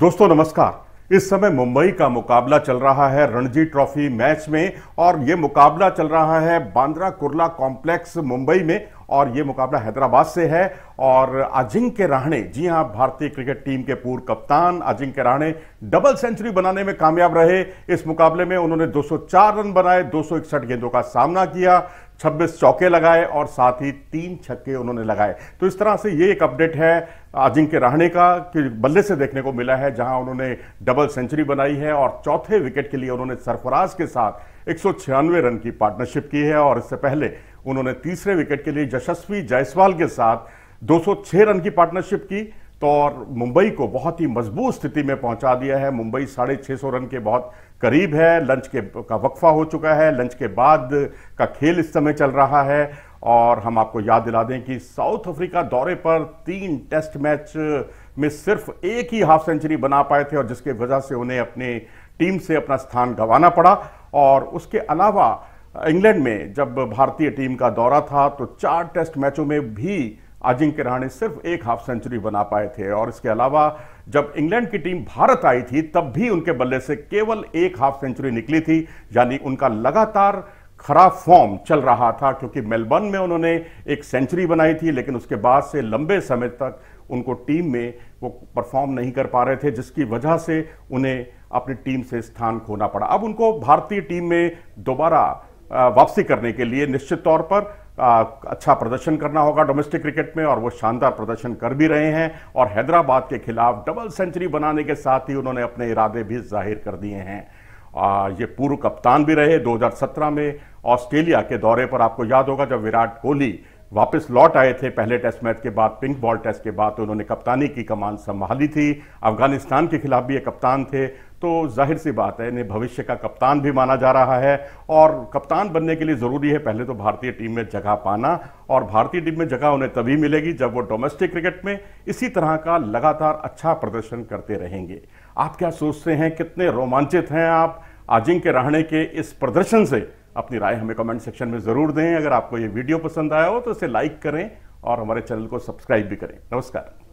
दोस्तों नमस्कार इस समय मुंबई का मुकाबला चल रहा है रणजी ट्रॉफी मैच में और ये मुकाबला चल रहा है बांद्रा कुर्ला कॉम्प्लेक्स मुंबई में और ये मुकाबला हैदराबाद से है और अजिंक्य राहणे जी हां भारतीय क्रिकेट टीम के पूर्व कप्तान अजिंक्य राहणे डबल सेंचुरी बनाने में कामयाब रहे इस मुकाबले में उन्होंने 204 रन बनाए दो गेंदों का सामना किया 26 चौके लगाए और साथ ही तीन छक्के उन्होंने लगाए तो इस तरह से ये एक अपडेट है अजिंक्य राहणे का कि बल्ले से देखने को मिला है जहां उन्होंने डबल सेंचुरी बनाई है और चौथे विकेट के लिए उन्होंने सरफराज के साथ एक रन की पार्टनरशिप की है और इससे पहले उन्होंने तीसरे विकेट के लिए यशस्वी जायसवाल के साथ 206 रन की पार्टनरशिप की तो और मुंबई को बहुत ही मजबूत स्थिति में पहुंचा दिया है मुंबई साढ़े छः सौ रन के बहुत करीब है लंच के का वक्फा हो चुका है लंच के बाद का खेल इस समय चल रहा है और हम आपको याद दिला दें कि साउथ अफ्रीका दौरे पर तीन टेस्ट मैच में सिर्फ एक ही हाफ सेंचुरी बना पाए थे और जिसके वजह से उन्हें अपने टीम से अपना स्थान गंवाना पड़ा और उसके अलावा इंग्लैंड में जब भारतीय टीम का दौरा था तो चार टेस्ट मैचों में भी अजिंक्य रहाणे सिर्फ एक हाफ सेंचुरी बना पाए थे और इसके अलावा जब इंग्लैंड की टीम भारत आई थी तब भी उनके बल्ले से केवल एक हाफ सेंचुरी निकली थी यानी उनका लगातार खराब फॉर्म चल रहा था क्योंकि मेलबर्न में उन्होंने एक सेंचुरी बनाई थी लेकिन उसके बाद से लंबे समय तक उनको टीम में वो परफॉर्म नहीं कर पा रहे थे जिसकी वजह से उन्हें अपनी टीम से स्थान खोना पड़ा अब उनको भारतीय टीम में दोबारा वापसी करने के लिए निश्चित तौर पर आ, अच्छा प्रदर्शन करना होगा डोमेस्टिक क्रिकेट में और वो शानदार प्रदर्शन कर भी रहे हैं और हैदराबाद के खिलाफ डबल सेंचुरी बनाने के साथ ही उन्होंने अपने इरादे भी जाहिर कर दिए हैं आ, ये पूर्व कप्तान भी रहे 2017 में ऑस्ट्रेलिया के दौरे पर आपको याद होगा जब विराट कोहली वापस लौट आए थे पहले टेस्ट मैच के बाद पिंक बॉल टेस्ट के बाद तो उन्होंने कप्तानी की कमान संभाली थी अफगानिस्तान के खिलाफ भी ये कप्तान थे तो जाहिर सी बात है इन्हें भविष्य का कप्तान भी माना जा रहा है और कप्तान बनने के लिए ज़रूरी है पहले तो भारतीय टीम में जगह पाना और भारतीय टीम में जगह उन्हें तभी मिलेगी जब वो डोमेस्टिक क्रिकेट में इसी तरह का लगातार अच्छा प्रदर्शन करते रहेंगे आप क्या सोचते हैं कितने रोमांचित हैं आप अजिंक्य रहाणे के इस प्रदर्शन से अपनी राय हमें कमेंट सेक्शन में ज़रूर दें अगर आपको ये वीडियो पसंद आया हो तो इसे लाइक करें और हमारे चैनल को सब्सक्राइब भी करें नमस्कार